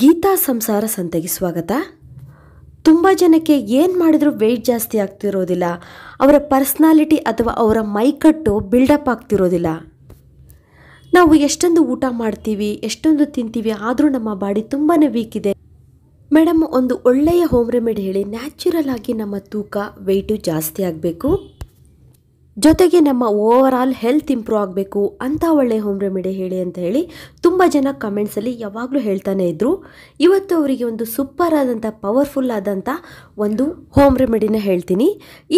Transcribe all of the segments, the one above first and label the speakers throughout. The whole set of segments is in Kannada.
Speaker 1: ಗೀತಾ ಸಂಸಾರ ಸಂತೆಗೆ ಸ್ವಾಗತ ತುಂಬ ಜನಕ್ಕೆ ಏನು ಮಾಡಿದರೂ ವೆಯ್ಟ್ ಜಾಸ್ತಿ ಆಗ್ತಿರೋದಿಲ್ಲ ಅವರ ಪರ್ಸ್ನಾಲಿಟಿ ಅಥವಾ ಅವರ ಮೈಕಟ್ಟು ಬಿಲ್ಡಪ್ ಆಗ್ತಿರೋದಿಲ್ಲ ನಾವು ಎಷ್ಟೊಂದು ಊಟ ಮಾಡ್ತೀವಿ ಎಷ್ಟೊಂದು ತಿಂತೀವಿ ಆದರೂ ನಮ್ಮ ಬಾಡಿ ತುಂಬಾ ವೀಕ್ ಇದೆ ಮೇಡಮ್ ಒಂದು ಒಳ್ಳೆಯ ಹೋಮ್ ರೆಮಿಡಿ ಹೇಳಿ ನ್ಯಾಚುರಲ್ ಆಗಿ ನಮ್ಮ ತೂಕ ವೆಯ್ಟು ಜಾಸ್ತಿ ಆಗಬೇಕು ಜೊತೆಗೆ ನಮ್ಮ ಓವರ್ ಆಲ್ ಹೆಲ್ತ್ ಇಂಪ್ರೂವ್ ಆಗಬೇಕು ಅಂತ ಒಳ್ಳೆ ಹೋಮ್ ರೆಮಿಡಿ ಹೇಳಿ ಅಂತ ಹೇಳಿ ತುಂಬ ಜನ ಕಮೆಂಟ್ಸಲ್ಲಿ ಯಾವಾಗಲೂ ಹೇಳ್ತಾನೆ ಇದ್ರು ಇವತ್ತು ಅವರಿಗೆ ಒಂದು ಸೂಪರ್ ಆದಂಥ ಪವರ್ಫುಲ್ ಆದಂಥ ಒಂದು ಹೋಮ್ ರೆಮಿಡಿನ ಹೇಳ್ತೀನಿ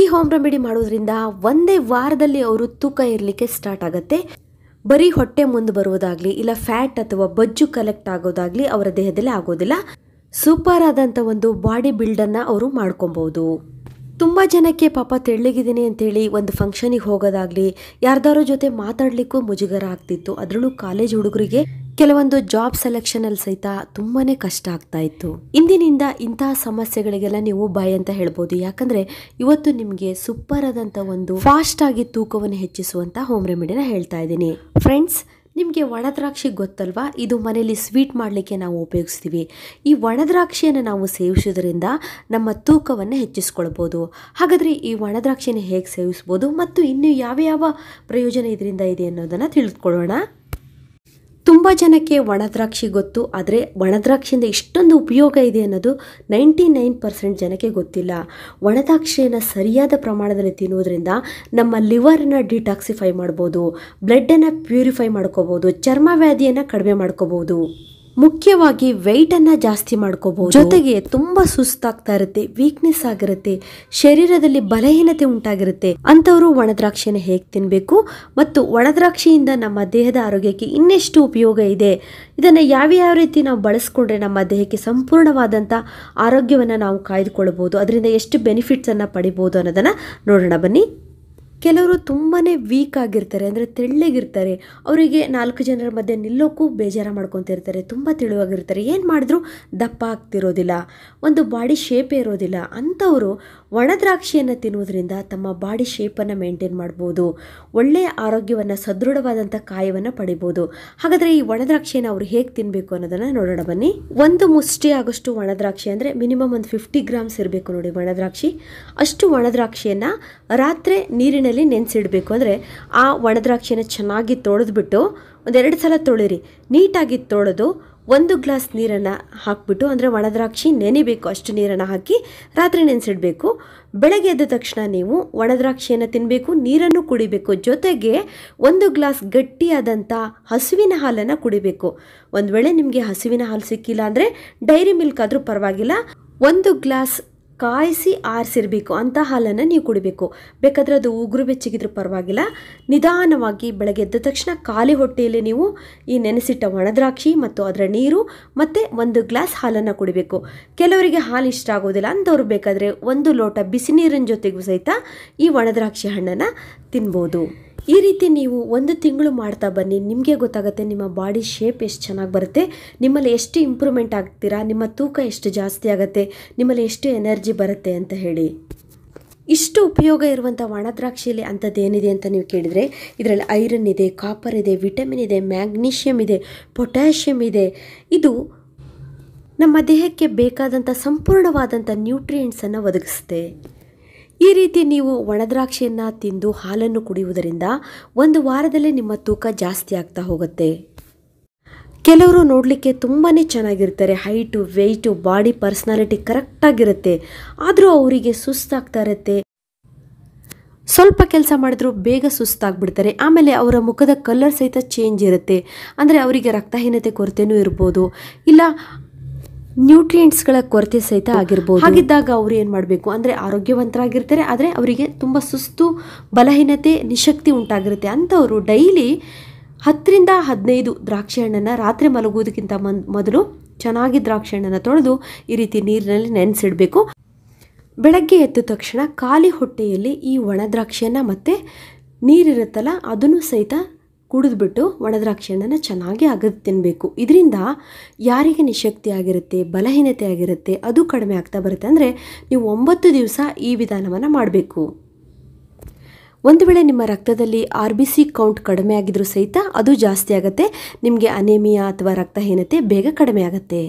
Speaker 1: ಈ ಹೋಮ್ ರೆಮಿಡಿ ಮಾಡೋದ್ರಿಂದ ಒಂದೇ ವಾರದಲ್ಲಿ ಅವರು ತೂಕ ಇರಲಿಕ್ಕೆ ಸ್ಟಾರ್ಟ್ ಆಗುತ್ತೆ ಬರೀ ಹೊಟ್ಟೆ ಮುಂದೆ ಬರುವುದಾಗಲಿ ಇಲ್ಲ ಫ್ಯಾಟ್ ಅಥವಾ ಬಜ್ಜು ಕಲೆಕ್ಟ್ ಆಗೋದಾಗಲಿ ಅವರ ದೇಹದಲ್ಲಿ ಆಗೋದಿಲ್ಲ ಸೂಪರ್ ಆದಂಥ ಒಂದು ಬಾಡಿ ಬಿಲ್ಡನ್ನು ಅವರು ಮಾಡ್ಕೊಬೋದು ತುಂಬ ಜನಕ್ಕೆ ಪಾಪ ತೆಳ್ಳಗಿದ್ದೀನಿ ಅಂತೇಳಿ ಒಂದು ಫಂಕ್ಷನಿಗೆ ಹೋಗೋದಾಗಲಿ ಯಾರ್ದಾರು ಜೊತೆ ಮಾತಾಡಲಿಕ್ಕೂ ಮುಜುಗರ ಆಗ್ತಿತ್ತು ಅದ್ರಲ್ಲೂ ಕಾಲೇಜ್ ಹುಡುಗರಿಗೆ ಕೆಲವೊಂದು ಜಾಬ್ ಸೆಲೆಕ್ಷನಲ್ಲಿ ಸಹಿತ ತುಂಬಾ ಕಷ್ಟ ಆಗ್ತಾ ಇತ್ತು ಇಂದಿನಿಂದ ಇಂತಹ ಸಮಸ್ಯೆಗಳಿಗೆಲ್ಲ ನೀವು ಬಾಯ್ ಅಂತ ಹೇಳ್ಬೋದು ಯಾಕಂದರೆ ಇವತ್ತು ನಿಮಗೆ ಸೂಪರ್ ಆದಂತ ಒಂದು ಫಾಸ್ಟ್ ಆಗಿ ತೂಕವನ್ನು ಹೆಚ್ಚಿಸುವಂಥ ಹೋಮ್ ರೆಮಿಡಿನ ಹೇಳ್ತಾ ಇದ್ದೀನಿ ಫ್ರೆಂಡ್ಸ್ ನಿಮಗೆ ಒಣ ದ್ರಾಕ್ಷಿ ಗೊತ್ತಲ್ವಾ ಇದು ಮನೆಯಲ್ಲಿ ಸ್ವೀಟ್ ಮಾಡಲಿಕ್ಕೆ ನಾವು ಉಪಯೋಗಿಸ್ತೀವಿ ಈ ಒಣ ದ್ರಾಕ್ಷಿಯನ್ನು ನಾವು ಸೇವಿಸೋದ್ರಿಂದ ನಮ್ಮ ತೂಕವನ್ನು ಹೆಚ್ಚಿಸ್ಕೊಳ್ಬೋದು ಹಾಗಾದರೆ ಈ ಒಣ ದ್ರಾಕ್ಷಿನ ಹೇಗೆ ಸೇವಿಸ್ಬೋದು ಮತ್ತು ಇನ್ನೂ ಯಾವ ಯಾವ ಪ್ರಯೋಜನ ಇದರಿಂದ ಇದೆ ಅನ್ನೋದನ್ನು ತಿಳಿದುಕೊಳ್ಳೋಣ ತುಂಬ ಜನಕ್ಕೆ ಒಣದ್ರಾಕ್ಷಿ ಗೊತ್ತು ಆದರೆ ಒಣದ್ರಾಕ್ಷಿಯಿಂದ ಇಷ್ಟೊಂದು ಉಪಯೋಗ ಇದೆ ಅನ್ನೋದು ನೈಂಟಿ ನೈನ್ ಪರ್ಸೆಂಟ್ ಜನಕ್ಕೆ ಗೊತ್ತಿಲ್ಲ ಒಣದ್ರಾಕ್ಷಿಯನ್ನು ಸರಿಯಾದ ಪ್ರಮಾಣದಲ್ಲಿ ತಿನ್ನುವುದರಿಂದ ನಮ್ಮ ಲಿವರನ್ನು ಡಿಟಾಕ್ಸಿಫೈ ಮಾಡ್ಬೋದು ಬ್ಲಡ್ಡನ್ನು ಪ್ಯೂರಿಫೈ ಮಾಡ್ಕೋಬೋದು ಚರ್ಮ ವ್ಯಾಧಿಯನ್ನು ಕಡಿಮೆ ಮಾಡ್ಕೋಬೋದು ಮುಖ್ಯವಾಗಿ ವೆಯ್ಟನ್ನು ಜಾಸ್ತಿ ಮಾಡ್ಕೋಬಹುದು ಜೊತೆಗೆ ತುಂಬ ಸುಸ್ತಾಗ್ತಾ ಇರುತ್ತೆ ವೀಕ್ನೆಸ್ ಆಗಿರುತ್ತೆ ಶರೀರದಲ್ಲಿ ಬಲಹೀನತೆ ಉಂಟಾಗಿರುತ್ತೆ ಅಂಥವರು ಒಣದ್ರಾಕ್ಷಿನ ಹೇಗೆ ತಿನ್ನಬೇಕು ಮತ್ತು ಒಣದ್ರಾಕ್ಷಿಯಿಂದ ನಮ್ಮ ದೇಹದ ಆರೋಗ್ಯಕ್ಕೆ ಇನ್ನೆಷ್ಟು ಉಪಯೋಗ ಇದೆ ಇದನ್ನು ಯಾವ್ಯಾವ ರೀತಿ ನಾವು ಬಳಸ್ಕೊಂಡ್ರೆ ನಮ್ಮ ದೇಹಕ್ಕೆ ಸಂಪೂರ್ಣವಾದಂಥ ಆರೋಗ್ಯವನ್ನು ನಾವು ಕಾಯ್ದುಕೊಳ್ಳಬಹುದು ಅದರಿಂದ ಎಷ್ಟು ಬೆನಿಫಿಟ್ಸನ್ನು ಪಡಿಬೋದು ಅನ್ನೋದನ್ನು ನೋಡೋಣ ಬನ್ನಿ ಕೆಲವರು ತುಂಬಾ ವೀಕ್ ಆಗಿರ್ತಾರೆ ಅಂದರೆ ತೆಳ್ಳಗಿರ್ತಾರೆ ಅವರಿಗೆ ನಾಲ್ಕು ಜನರ ಮಧ್ಯೆ ನಿಲ್ಲೋಕ್ಕೂ ಬೇಜಾರು ಮಾಡ್ಕೊತಿರ್ತಾರೆ ತುಂಬ ತಿಳಿವಾಗಿರ್ತಾರೆ ಏನು ಮಾಡಿದ್ರು ದಪ್ಪ ಆಗ್ತಿರೋದಿಲ್ಲ ಒಂದು ಬಾಡಿ ಶೇಪೇ ಇರೋದಿಲ್ಲ ಅಂಥವರು ಒಣ ದ್ರಾಕ್ಷಿಯನ್ನು ತಿನ್ನುವುದರಿಂದ ತಮ್ಮ ಬಾಡಿ ಶೇಪನ್ನು ಮೇಂಟೈನ್ ಮಾಡ್ಬೋದು ಒಳ್ಳೆಯ ಆರೋಗ್ಯವನ್ನು ಸದೃಢವಾದಂಥ ಕಾಯವನ್ನು ಪಡಿಬೋದು ಹಾಗಾದರೆ ಈ ಒಣದ್ರಾಕ್ಷಿಯನ್ನು ಅವರು ಹೇಗೆ ತಿನ್ನಬೇಕು ಅನ್ನೋದನ್ನು ನೋಡೋಣ ಬನ್ನಿ ಒಂದು ಮುಷ್ಟಿ ಆಗೋಷ್ಟು ಒಣ ದ್ರಾಕ್ಷಿ ಅಂದರೆ ಮಿನಿಮಮ್ ಒಂದು ಫಿಫ್ಟಿ ಗ್ರಾಮ್ಸ್ ಇರಬೇಕು ನೋಡಿ ಒಣದ್ರಾಕ್ಷಿ ಅಷ್ಟು ಒಣದ್ರಾಕ್ಷಿಯನ್ನು ರಾತ್ರಿ ನೀರಿನಲ್ಲಿ ನೆನೆಸಿಡಬೇಕು ಅಂದರೆ ಆ ಒಣದ್ರಾಕ್ಷಿನ ಚೆನ್ನಾಗಿ ತೊಳೆದ್ಬಿಟ್ಟು ಒಂದೆರಡು ಸಲ ತೊಳಿರಿ ನೀಟಾಗಿ ತೊಳೆದು ಒಂದು ಗ್ಲಾಸ್ ನೀರನ್ನು ಹಾಕಿಬಿಟ್ಟು ಅಂದರೆ ಒಣದ್ರಾಕ್ಷಿ ನೆನಿಬೇಕು ಅಷ್ಟು ನೀರನ್ನು ಹಾಕಿ ರಾತ್ರಿ ನೆನೆಸಿಡಬೇಕು ಬೆಳಗ್ಗೆ ಎದ್ದ ತಕ್ಷಣ ನೀವು ಒಣದ್ರಾಕ್ಷಿಯನ್ನು ತಿನ್ನಬೇಕು ನೀರನ್ನು ಕುಡಿಬೇಕು ಜೊತೆಗೆ ಒಂದು ಗ್ಲಾಸ್ ಗಟ್ಟಿಯಾದಂಥ ಹಸುವಿನ ಹಾಲನ್ನು ಕುಡಿಬೇಕು ಒಂದು ವೇಳೆ ನಿಮಗೆ ಹಸುವಿನ ಹಾಲು ಸಿಕ್ಕಿಲ್ಲ ಅಂದರೆ ಡೈರಿ ಮಿಲ್ಕ್ ಆದರೂ ಪರವಾಗಿಲ್ಲ ಒಂದು ಗ್ಲಾಸ್ ಕಾಯಿಸಿ ಆರಿಸಿರಬೇಕು ಅಂತ ಹಾಲನ್ನು ನೀವು ಕುಡಿಬೇಕು ಬೇಕಾದರೆ ಅದು ಉಗುರು ಬೆಚ್ಚಗಿದ್ರೂ ಪರವಾಗಿಲ್ಲ ನಿಧಾನವಾಗಿ ಬೆಳಗ್ಗೆ ಎದ್ದ ತಕ್ಷಣ ಖಾಲಿ ಹೊಟ್ಟೆಯಲ್ಲಿ ನೀವು ಈ ನೆನೆಸಿಟ್ಟ ಒಣದ್ರಾಕ್ಷಿ ಮತ್ತು ಅದರ ನೀರು ಮತ್ತು ಒಂದು ಗ್ಲಾಸ್ ಹಾಲನ್ನು ಕುಡಿಬೇಕು ಕೆಲವರಿಗೆ ಹಾಲು ಇಷ್ಟ ಆಗೋದಿಲ್ಲ ಅಂಥವ್ರು ಬೇಕಾದರೆ ಒಂದು ಲೋಟ ಬಿಸಿ ನೀರಿನ ಜೊತೆಗೂ ಸಹಿತ ಈ ಒಣದ್ರಾಕ್ಷಿ ಹಣ್ಣನ್ನು ತಿನ್ಬೋದು ಈ ರೀತಿ ನೀವು ಒಂದು ತಿಂಗಳು ಮಾಡ್ತಾ ಬನ್ನಿ ನಿಮಗೆ ಗೊತ್ತಾಗುತ್ತೆ ನಿಮ್ಮ ಬಾಡಿ ಶೇಪ್ ಎಷ್ಟು ಚೆನ್ನಾಗಿ ಬರುತ್ತೆ ನಿಮ್ಮಲ್ಲಿ ಎಷ್ಟು ಇಂಪ್ರೂವ್ಮೆಂಟ್ ಆಗ್ತೀರಾ ನಿಮ್ಮ ತೂಕ ಎಷ್ಟು ಜಾಸ್ತಿ ಆಗುತ್ತೆ ನಿಮ್ಮಲ್ಲಿ ಎಷ್ಟು ಎನರ್ಜಿ ಬರುತ್ತೆ ಅಂತ ಹೇಳಿ ಇಷ್ಟು ಉಪಯೋಗ ಇರುವಂಥ ಒಣದ್ರಾಕ್ಷಿಯಲ್ಲಿ ಅಂಥದ್ದೇನಿದೆ ಅಂತ ನೀವು ಕೇಳಿದರೆ ಇದರಲ್ಲಿ ಐರನ್ ಇದೆ ಕಾಪರ್ ಇದೆ ವಿಟಮಿನ್ ಇದೆ ಮ್ಯಾಗ್ನೀಷಿಯಮ್ ಇದೆ ಪೊಟ್ಯಾಷಿಯಮ್ ಇದೆ ಇದು ನಮ್ಮ ದೇಹಕ್ಕೆ ಬೇಕಾದಂಥ ಸಂಪೂರ್ಣವಾದಂಥ ನ್ಯೂಟ್ರಿಯೆಂಟ್ಸನ್ನು ಒದಗಿಸುತ್ತೆ ಈ ರೀತಿ ನೀವು ಒಣದ್ರಾಕ್ಷಿಯನ್ನು ತಿಂದು ಹಾಲನ್ನು ಕುಡಿಯುವುದರಿಂದ ಒಂದು ವಾರದಲ್ಲೇ ನಿಮ್ಮ ತೂಕ ಜಾಸ್ತಿ ಆಗ್ತಾ ಹೋಗುತ್ತೆ ಕೆಲವರು ನೋಡಲಿಕ್ಕೆ ತುಂಬಾ ಚೆನ್ನಾಗಿರ್ತಾರೆ ಹೈಟು ವೆಯ್ಟು ಬಾಡಿ ಪರ್ಸ್ನಾಲಿಟಿ ಕರೆಕ್ಟಾಗಿರುತ್ತೆ ಆದರೂ ಅವರಿಗೆ ಸುಸ್ತಾಗ್ತಾ ಇರುತ್ತೆ ಸ್ವಲ್ಪ ಕೆಲಸ ಮಾಡಿದ್ರೂ ಬೇಗ ಸುಸ್ತಾಗ್ಬಿಡ್ತಾರೆ ಆಮೇಲೆ ಅವರ ಮುಖದ ಕಲರ್ ಸಹಿತ ಚೇಂಜ್ ಇರುತ್ತೆ ಅಂದರೆ ಅವರಿಗೆ ರಕ್ತಹೀನತೆ ಕೊರತೆನೂ ಇರ್ಬೋದು ಇಲ್ಲ ನ್ಯೂಟ್ರಿಯೆಂಟ್ಸ್ಗಳ ಕೊರತೆ ಸಹಿತ ಆಗಿರ್ಬೋದು ಹಾಗಿದ್ದಾಗ ಅವ್ರು ಏನು ಮಾಡಬೇಕು ಅಂದರೆ ಆರೋಗ್ಯವಂತರಾಗಿರ್ತಾರೆ ಆದರೆ ಅವರಿಗೆ ತುಂಬ ಸುಸ್ತು ಬಲಹೀನತೆ ನಿಶಕ್ತಿ ಉಂಟಾಗಿರುತ್ತೆ ಅಂಥವರು ಡೈಲಿ ಹತ್ತರಿಂದ ಹದಿನೈದು ದ್ರಾಕ್ಷಿ ಹಣ್ಣನ್ನು ರಾತ್ರಿ ಮಲಗುವುದಕ್ಕಿಂತ ಮೊದಲು ಚೆನ್ನಾಗಿ ದ್ರಾಕ್ಷಿ ಹಣ್ಣನ್ನು ತೊಳೆದು ಈ ರೀತಿ ನೀರಿನಲ್ಲಿ ನೆನೆಸಿಡಬೇಕು ಬೆಳಗ್ಗೆ ಎದ್ದ ತಕ್ಷಣ ಖಾಲಿ ಹೊಟ್ಟೆಯಲ್ಲಿ ಈ ಒಣ ದ್ರಾಕ್ಷಿಯನ್ನು ಮತ್ತು ನೀರಿರುತ್ತಲ್ಲ ಅದನ್ನು ಸಹಿತ ಕುಡಿದ್ಬಿಟ್ಟು ಒಣದ್ರಾಕ್ಷಿ ಚೆನ್ನಾಗಿ ಅಗದು ತಿನ್ನಬೇಕು ಇದರಿಂದ ಯಾರಿಗೆ ನಿಶಕ್ತಿ ಆಗಿರುತ್ತೆ ಬಲಹೀನತೆ ಆಗಿರುತ್ತೆ ಅದು ಕಡಿಮೆ ಆಗ್ತಾ ಬರುತ್ತೆ ಅಂದರೆ ನೀವು ಒಂಬತ್ತು ದಿವಸ ಈ ವಿಧಾನವನ್ನು ಮಾಡಬೇಕು ಒಂದು ವೇಳೆ ನಿಮ್ಮ ರಕ್ತದಲ್ಲಿ ಆರ್ ಬಿ ಸಿ ಕೌಂಟ್ ಕಡಿಮೆ ಆಗಿದ್ರೂ ಸಹಿತ ಅದು ಜಾಸ್ತಿ ಆಗುತ್ತೆ ನಿಮಗೆ ಅನೇಮಿಯಾ ಅಥವಾ ರಕ್ತಹೀನತೆ ಬೇಗ ಕಡಿಮೆ ಆಗುತ್ತೆ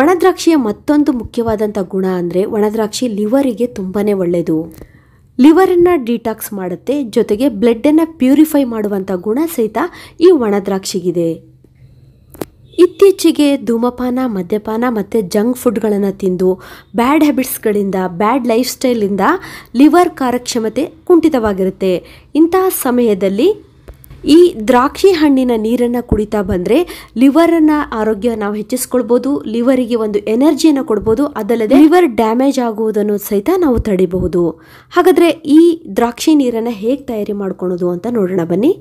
Speaker 1: ಒಣದ್ರಾಕ್ಷಿಯ ಮತ್ತೊಂದು ಮುಖ್ಯವಾದಂಥ ಗುಣ ಅಂದರೆ ಒಣದ್ರಾಕ್ಷಿ ಲಿವರಿಗೆ ತುಂಬಾ ಒಳ್ಳೆಯದು ಲಿವರನ್ನು ಡಿಟಾಕ್ಸ್ ಮಾಡುತ್ತೆ ಜೊತೆಗೆ ಬ್ಲಡ್ಡನ್ನು ಪ್ಯೂರಿಫೈ ಮಾಡುವಂಥ ಗುಣ ಸಹಿತ ಈ ಒಣ ದ್ರಾಕ್ಷಿಗಿದೆ ಇತ್ತೀಚೆಗೆ ಧೂಮಪಾನ ಮದ್ಯಪಾನ ಮತ್ತು ಜಂಕ್ ಫುಡ್ಗಳನ್ನು ತಿಂದು ಬ್ಯಾಡ್ ಹ್ಯಾಬಿಟ್ಸ್ಗಳಿಂದ ಬ್ಯಾಡ್ ಲೈಫ್ ಸ್ಟೈಲಿಂದ ಲಿವರ್ ಕಾರ್ಯಕ್ಷಮತೆ ಕುಂಠಿತವಾಗಿರುತ್ತೆ ಇಂತಹ ಸಮಯದಲ್ಲಿ ಈ ದ್ರಾಕ್ಷಿ ಹಣ್ಣಿನ ನೀರನ್ನು ಕುಡಿತಾ ಬಂದರೆ ಲಿವರನ್ನು ಆರೋಗ್ಯ ನಾವು ಹೆಚ್ಚಿಸ್ಕೊಳ್ಬೋದು ಲಿವರಿಗೆ ಒಂದು ಎನರ್ಜಿಯನ್ನು ಕೊಡ್ಬೋದು ಅದಲ್ಲದೆ ಲಿವರ್ ಡ್ಯಾಮೇಜ್ ಆಗುವುದನ್ನು ಸಹಿತ ನಾವು ತಡಿಬಹುದು ಹಾಗಾದರೆ ಈ ದ್ರಾಕ್ಷಿ ನೀರನ್ನು ಹೇಗೆ ತಯಾರಿ ಮಾಡ್ಕೊಳೋದು ಅಂತ ನೋಡೋಣ ಬನ್ನಿ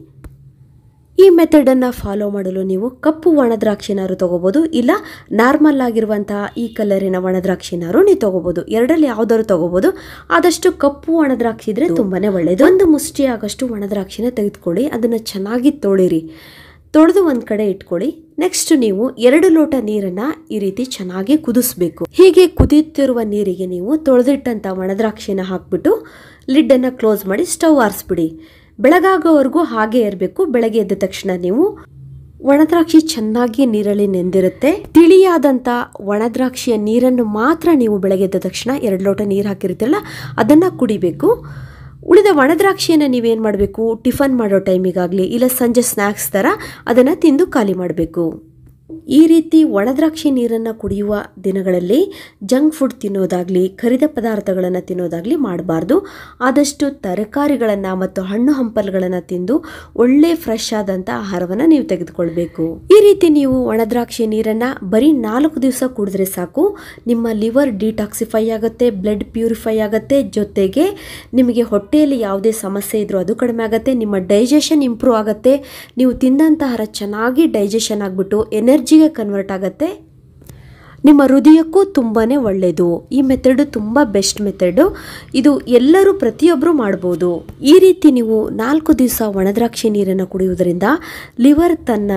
Speaker 1: ಈ ಮೆಥಡನ್ನು ಫಾಲೋ ಮಾಡಲು ನೀವು ಕಪ್ಪು ಒಣದ್ರಾಕ್ಷಿನಾರು ತೊಗೋಬೋದು ಇಲ್ಲ ನಾರ್ಮಲ್ ಆಗಿರುವಂತಹ ಈ ಕಲರಿನ ಒಣದ್ರಾಕ್ಷಿನಾರು ನೀವು ತೊಗೋಬೋದು ಎರಡರಲ್ಲಿ ಯಾವ್ದಾದ್ರು ತೊಗೋಬೋದು ಆದಷ್ಟು ಕಪ್ಪು ಒಣದ್ರಾಕ್ಷಿ ಇದ್ರೆ ತುಂಬಾನೇ ಒಳ್ಳೆಯದು ಒಂದು ಮುಷ್ಟಿ ಆಗಷ್ಟು ಒಣದ್ರಾಕ್ಷಿನ ತೆಗೆದುಕೊಳ್ಳಿ ಅದನ್ನು ಚೆನ್ನಾಗಿ ತೊಳಿರಿ ತೊಳೆದು ಒಂದು ಕಡೆ ಇಟ್ಕೊಳ್ಳಿ ನೆಕ್ಸ್ಟ್ ನೀವು ಎರಡು ಲೋಟ ನೀರನ್ನ ಈ ರೀತಿ ಚೆನ್ನಾಗಿ ಕುದಿಸ್ಬೇಕು ಹೀಗೆ ಕುದಿಯುತ್ತಿರುವ ನೀರಿಗೆ ನೀವು ತೊಳೆದಿಟ್ಟಂಥ ಒಣದ್ರಾಕ್ಷಿನ ಹಾಕ್ಬಿಟ್ಟು ಲಿಡ್ಡನ್ನು ಕ್ಲೋಸ್ ಮಾಡಿ ಸ್ಟವ್ ಆರಿಸ್ಬಿಡಿ ಬೆಳಗಾಗೋವರೆಗೂ ಹಾಗೆ ಇರಬೇಕು ಬೆಳಗ್ಗೆ ಎದ್ದ ತಕ್ಷಣ ನೀವು ಒಣದ್ರಾಕ್ಷಿ ಚೆನ್ನಾಗಿ ನೀರಲ್ಲಿ ನೆಂದಿರುತ್ತೆ ತಿಳಿಯಾದಂಥ ಒಣದ್ರಾಕ್ಷಿಯ ನೀರನ್ನು ಮಾತ್ರ ನೀವು ಬೆಳಗ್ಗೆ ಎದ್ದ ತಕ್ಷಣ ಎರಡು ಲೋಟ ನೀರು ಹಾಕಿರುತ್ತಲ್ಲ ಅದನ್ನು ಕುಡಿಬೇಕು ಉಳಿದ ಒಣದ್ರಾಕ್ಷಿಯನ್ನು ನೀವೇನು ಮಾಡಬೇಕು ಟಿಫನ್ ಮಾಡೋ ಟೈಮಿಗಾಗಲಿ ಇಲ್ಲ ಸಂಜೆ ಸ್ನ್ಯಾಕ್ಸ್ ಥರ ಅದನ್ನು ತಿಂದು ಖಾಲಿ ಮಾಡಬೇಕು ಈ ರೀತಿ ಒಣದ್ರಾಕ್ಷಿ ನೀರನ್ನು ಕುಡಿಯುವ ದಿನಗಳಲ್ಲಿ ಜಂಕ್ ಫುಡ್ ತಿನ್ನೋದಾಗಲಿ ಕರಿದ ಪದಾರ್ಥಗಳನ್ನು ತಿನ್ನೋದಾಗಲಿ ಮಾಡಬಾರ್ದು ಆದಷ್ಟು ತರಕಾರಿಗಳನ್ನು ಮತ್ತು ಹಣ್ಣು ಹಂಪಲುಗಳನ್ನು ತಿಂದು ಒಳ್ಳೆ ಫ್ರೆಶ್ ಆದಂಥ ಆಹಾರವನ್ನು ನೀವು ತೆಗೆದುಕೊಳ್ಬೇಕು ಈ ರೀತಿ ನೀವು ಒಣದ್ರಾಕ್ಷಿ ನೀರನ್ನು ಬರೀ ನಾಲ್ಕು ದಿವಸ ಕುಡಿದ್ರೆ ಸಾಕು ನಿಮ್ಮ ಲಿವರ್ ಡಿಟಾಕ್ಸಿಫೈ ಆಗುತ್ತೆ ಬ್ಲಡ್ ಪ್ಯೂರಿಫೈ ಆಗುತ್ತೆ ಜೊತೆಗೆ ನಿಮಗೆ ಹೊಟ್ಟೆಯಲ್ಲಿ ಯಾವುದೇ ಸಮಸ್ಯೆ ಇದ್ರೂ ಅದು ಕಡಿಮೆ ಆಗುತ್ತೆ ನಿಮ್ಮ ಡೈಜೆಷನ್ ಇಂಪ್ರೂವ್ ಆಗುತ್ತೆ ನೀವು ತಿಂದಂತಹ ಚೆನ್ನಾಗಿ ಡೈಜೆಷನ್ ಆಗಿಬಿಟ್ಟು ಎನರ್ ಎನರ್ಜಿಗೆ ಕನ್ವರ್ಟ್ ಆಗುತ್ತೆ ನಿಮ್ಮ ಹೃದಯಕ್ಕೂ ತುಂಬಾ ಒಳ್ಳೆಯದು ಈ ಮೆಥಡು ತುಂಬ ಬೆಸ್ಟ್ ಮೆಥಡು ಇದು ಎಲ್ಲರೂ ಪ್ರತಿಯೊಬ್ಬರು ಮಾಡ್ಬೋದು ಈ ರೀತಿ ನೀವು ನಾಲ್ಕು ದಿವಸ ಒಣದ್ರಾಕ್ಷಿ ನೀರನ್ನು ಕುಡಿಯುವುದರಿಂದ ಲಿವರ್ ತನ್ನ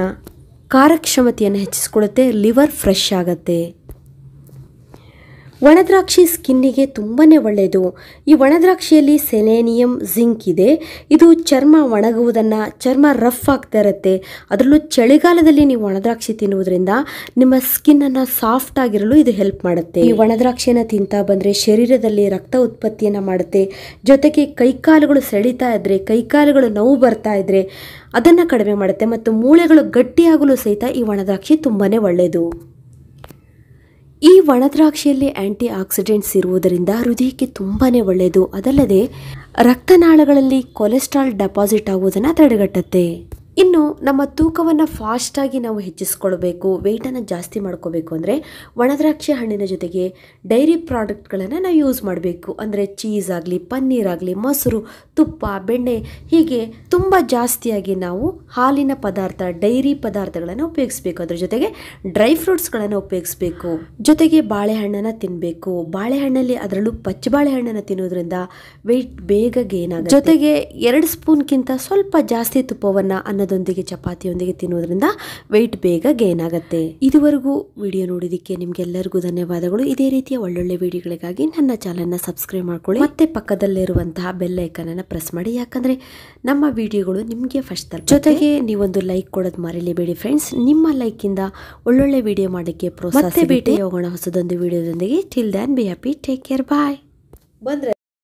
Speaker 1: ಕಾರ್ಯಕ್ಷಮತೆಯನ್ನು ಹೆಚ್ಚಿಸಿಕೊಳ್ಳುತ್ತೆ ಲಿವರ್ ಫ್ರೆಶ್ ಆಗುತ್ತೆ ಒಣದ್ರಾಕ್ಷಿ ಸ್ಕಿನ್ನಿಗೆ ತುಂಬಾ ಒಳ್ಳೆಯದು ಈ ಒಣದ್ರಾಕ್ಷಿಯಲ್ಲಿ ಸೆಲೇನಿಯಂ ಜಿಂಕ್ ಇದೆ ಇದು ಚರ್ಮ ಒಣಗುವುದನ್ನು ಚರ್ಮ ರಫ್ ಆಗ್ತಾ ಇರುತ್ತೆ ಅದರಲ್ಲೂ ಚಳಿಗಾಲದಲ್ಲಿ ನೀವು ಒಣದ್ರಾಕ್ಷಿ ತಿನ್ನುವುದರಿಂದ ನಿಮ್ಮ ಸ್ಕಿನ್ನನ್ನು ಸಾಫ್ಟ್ ಆಗಿರಲು ಇದು ಹೆಲ್ಪ್ ಮಾಡುತ್ತೆ ಈ ಒಣದ್ರಾಕ್ಷಿಯನ್ನು ತಿಂತಾ ಬಂದರೆ ಶರೀರದಲ್ಲಿ ರಕ್ತ ಉತ್ಪತ್ತಿಯನ್ನು ಮಾಡುತ್ತೆ ಜೊತೆಗೆ ಕೈಕಾಲುಗಳು ಸೆಳೀತಾ ಇದ್ದರೆ ಕೈಕಾಲುಗಳು ನೋವು ಬರ್ತಾ ಇದ್ದರೆ ಅದನ್ನು ಕಡಿಮೆ ಮಾಡುತ್ತೆ ಮತ್ತು ಮೂಳೆಗಳು ಗಟ್ಟಿಯಾಗಲು ಸಹಿತ ಈ ಒಣದ್ರಾಕ್ಷಿ ತುಂಬಾ ಒಳ್ಳೆಯದು ಈ ಒಣದ್ರಾಕ್ಷಿಯಲ್ಲಿ ಆಂಟಿ ಆಕ್ಸಿಡೆಂಟ್ಸ್ ಇರುವುದರಿಂದ ಹೃದಯಕ್ಕೆ ತುಂಬಾ ಒಳ್ಳೆಯದು ಅದಲ್ಲದೆ ರಕ್ತನಾಳಗಳಲ್ಲಿ ಕೊಲೆಸ್ಟ್ರಾಲ್ ಡೆಪಾಸಿಟ್ ಆಗುವುದನ್ನು ತಡೆಗಟ್ಟುತ್ತೆ ಇನ್ನು ನಮ್ಮ ತೂಕವನ್ನು ಫಾಸ್ಟಾಗಿ ನಾವು ಹೆಚ್ಚಿಸ್ಕೊಳ್ಬೇಕು ವೆಯ್ಟನ್ನು ಜಾಸ್ತಿ ಮಾಡ್ಕೋಬೇಕು ಅಂದರೆ ಒಣದ್ರಾಕ್ಷಿ ಹಣ್ಣಿನ ಜೊತೆಗೆ ಡೈರಿ ಪ್ರಾಡಕ್ಟ್ಗಳನ್ನು ನಾವು ಯೂಸ್ ಮಾಡಬೇಕು ಅಂದರೆ ಚೀಸ್ ಆಗಲಿ ಪನ್ನೀರ್ ಆಗಲಿ ಮೊಸರು ತುಪ್ಪ ಬೆಣ್ಣೆ ಹೀಗೆ ತುಂಬ ಜಾಸ್ತಿಯಾಗಿ ನಾವು ಹಾಲಿನ ಪದಾರ್ಥ ಡೈರಿ ಪದಾರ್ಥಗಳನ್ನು ಉಪಯೋಗಿಸ್ಬೇಕು ಅದ್ರ ಜೊತೆಗೆ ಡ್ರೈ ಫ್ರೂಟ್ಸ್ಗಳನ್ನು ಉಪಯೋಗಿಸ್ಬೇಕು ಜೊತೆಗೆ ಬಾಳೆಹಣ್ಣನ್ನು ತಿನ್ನಬೇಕು ಬಾಳೆಹಣ್ಣಲ್ಲಿ ಅದರಲ್ಲೂ ಪಚ್ಚ ಬಾಳೆಹಣ್ಣನ್ನು ತಿನ್ನೋದ್ರಿಂದ ವೆಯ್ಟ್ ಬೇಗ ಗೇನ್ ಆಗುತ್ತೆ ಜೊತೆಗೆ ಎರಡು ಸ್ಪೂನ್ಗಿಂತ ಸ್ವಲ್ಪ ಜಾಸ್ತಿ ತುಪ್ಪವನ್ನು ಅನ್ನ ಅನ್ನದೊಂದಿಗೆ ಚಪಾತಿಯೊಂದಿಗೆ ತಿನ್ನೋದ್ರಿಂದ ವೆಯ್ಟ್ ಬೇಗ ಗೇನ್ ಆಗುತ್ತೆ ಇದುವರೆಗೂ ವಿಡಿಯೋ ನೋಡಿದಕ್ಕೆ ನಿಮ್ಗೆಲ್ಲರಿಗೂ ಧನ್ಯವಾದಗಳು ಇದೇ ರೀತಿಯ ಒಳ್ಳೊಳ್ಳೆ ವಿಡಿಯೋಗಳಿಗಾಗಿ ನನ್ನ ಚಾನಲ್ನ ಸಬ್ಸ್ಕ್ರೈಬ್ ಮಾಡ್ಕೊಳ್ಳಿ ಮತ್ತೆ ಪಕ್ಕದಲ್ಲಿರುವಂತಹ ಬೆಲ್ ಐಕನನ್ನು ಪ್ರೆಸ್ ಮಾಡಿ ಯಾಕಂದ್ರೆ ನಮ್ಮ ವಿಡಿಯೋಗಳು ನಿಮಗೆ ಫಸ್ಟ್ ಜೊತೆಗೆ ನೀವೊಂದು ಲೈಕ್ ಕೊಡೋದು ಮರೀಲಿಬೇಡಿ ಫ್ರೆಂಡ್ಸ್ ನಿಮ್ಮ ಲೈಕಿಂದ ಒಳ್ಳೊಳ್ಳೆ ವಿಡಿಯೋ ಮಾಡೋಕ್ಕೆ ಪ್ರೋತ್ಸಾಹ ಭೇಟಿ ಹೋಗೋಣ ಹೊಸದೊಂದು ವಿಡಿಯೋದೊಂದಿಗೆ till then be happy take care bye ಬಂದ್ರೆ